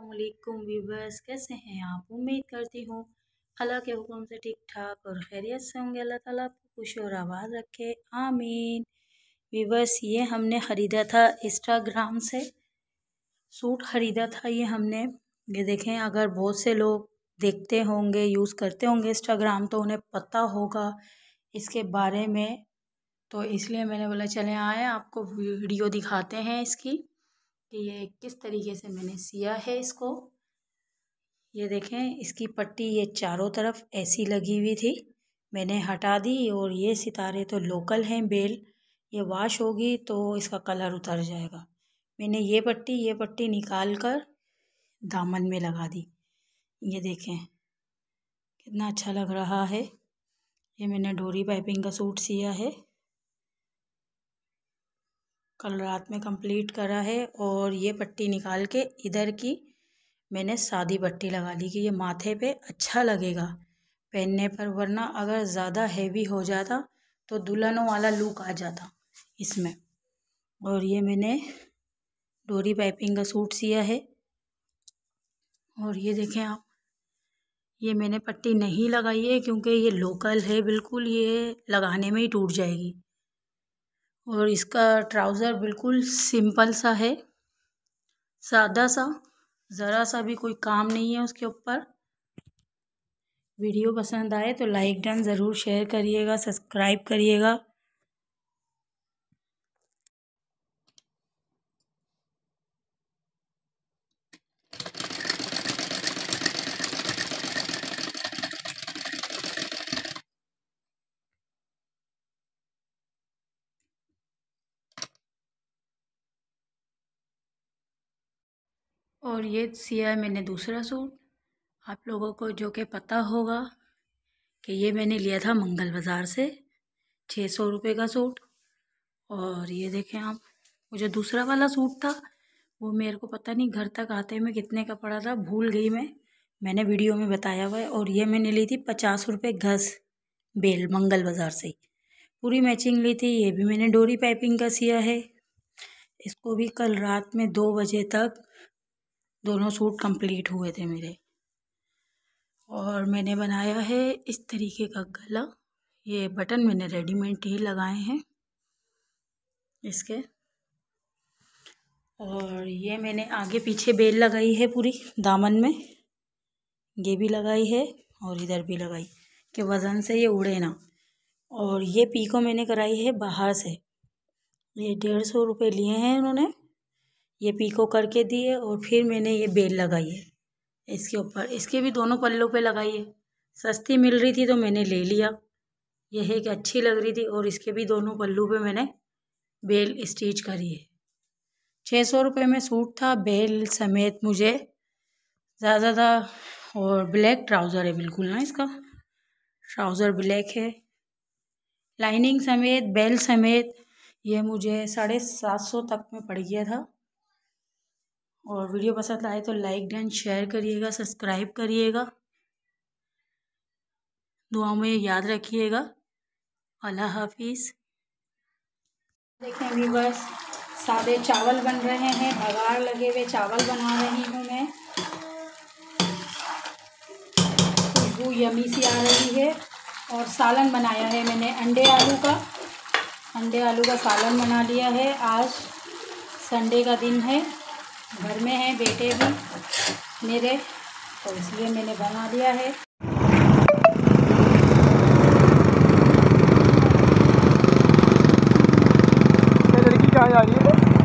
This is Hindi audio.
अस्सलाम वीवर्स कैसे हैं आप उम्मीद करती हूँ अल्लाह के हुक्म से ठीक ठाक और खैरियत से होंगे अल्लाह ताला आपको खुश और आबाद रखे आमीन वीवर्स ये हमने ख़रीदा था इंस्टाग्राम से सूट ख़रीदा था ये हमने ये देखें अगर बहुत से लोग देखते होंगे यूज़ करते होंगे इंस्टाग्राम तो उन्हें पता होगा इसके बारे में तो इसलिए मैंने बोला चले आए आपको वीडियो दिखाते हैं इसकी कि ये किस तरीके से मैंने सिया है इसको ये देखें इसकी पट्टी ये चारों तरफ ऐसी लगी हुई थी मैंने हटा दी और ये सितारे तो लोकल हैं बेल ये वाश होगी तो इसका कलर उतर जाएगा मैंने ये पट्टी ये पट्टी निकाल कर दामन में लगा दी ये देखें कितना अच्छा लग रहा है ये मैंने डोरी पाइपिंग का सूट सिया है कल रात में कंप्लीट करा है और ये पट्टी निकाल के इधर की मैंने सादी पट्टी लगा ली कि ये माथे पे अच्छा लगेगा पहनने पर वरना अगर ज़्यादा हैवी हो जाता तो दुल्हनों वाला लुक आ जाता इसमें और ये मैंने डोरी पाइपिंग का सूट सिया है और ये देखें आप ये मैंने पट्टी नहीं लगाई है क्योंकि ये लोकल है बिल्कुल ये लगाने में ही टूट जाएगी और इसका ट्राउज़र बिल्कुल सिंपल सा है सादा सा ज़रा सा भी कोई काम नहीं है उसके ऊपर वीडियो पसंद आए तो लाइक डन ज़रूर शेयर करिएगा सब्सक्राइब करिएगा और ये सिया है मैंने दूसरा सूट आप लोगों को जो कि पता होगा कि ये मैंने लिया था मंगल बाज़ार से छः सौ रुपये का सूट और ये देखें आप वो जो दूसरा वाला सूट था वो मेरे को पता नहीं घर तक आते में कितने का पड़ा था भूल गई मैं मैंने वीडियो में बताया हुआ है और ये मैंने ली थी पचास रुपये घस बेल मंगल बाज़ार से पूरी मैचिंग ली थी ये भी मैंने डोरी पाइपिंग का सिया है इसको भी कल रात में दो बजे तक दोनों सूट कंप्लीट हुए थे मेरे और मैंने बनाया है इस तरीके का गला ये बटन मैंने रेडीमेड ही लगाए हैं इसके और ये मैंने आगे पीछे बेल लगाई है पूरी दामन में ये भी लगाई है और इधर भी लगाई कि वज़न से ये उड़े ना और ये पीको मैंने कराई है बाहर से ये डेढ़ सौ रुपये लिए हैं इन्होंने ये पीको करके दिए और फिर मैंने ये बेल लगाई है इसके ऊपर इसके भी दोनों पल्लों पे लगाई है सस्ती मिल रही थी तो मैंने ले लिया यह है कि अच्छी लग रही थी और इसके भी दोनों पल्लू पे मैंने बेल स्टिच करी है छः सौ रुपये में सूट था बेल समेत मुझे ज़्यादा था और ब्लैक ट्राउज़र है बिल्कुल ना इसका ट्राउज़र ब्लैक है लाइनिंग समेत बेल समेत यह मुझे साढ़े सात सौ तक में पड़ गया था और वीडियो पसंद आए तो लाइक एंड शेयर करिएगा सब्सक्राइब करिएगा दुआ में याद रखिएगा अल्लाह हाफिज़ देखें बस सादे चावल बन रहे हैं बघार लगे हुए चावल बना रही हूँ मैं खुशबू यमी सी आ रही है और सालन बनाया है मैंने अंडे आलू का अंडे आलू का सालन बना लिया है आज संडे का दिन है घर में हैं बेटे भी मेरे तो इसलिए मैंने बना दिया है लड़की कहाँ जा रही है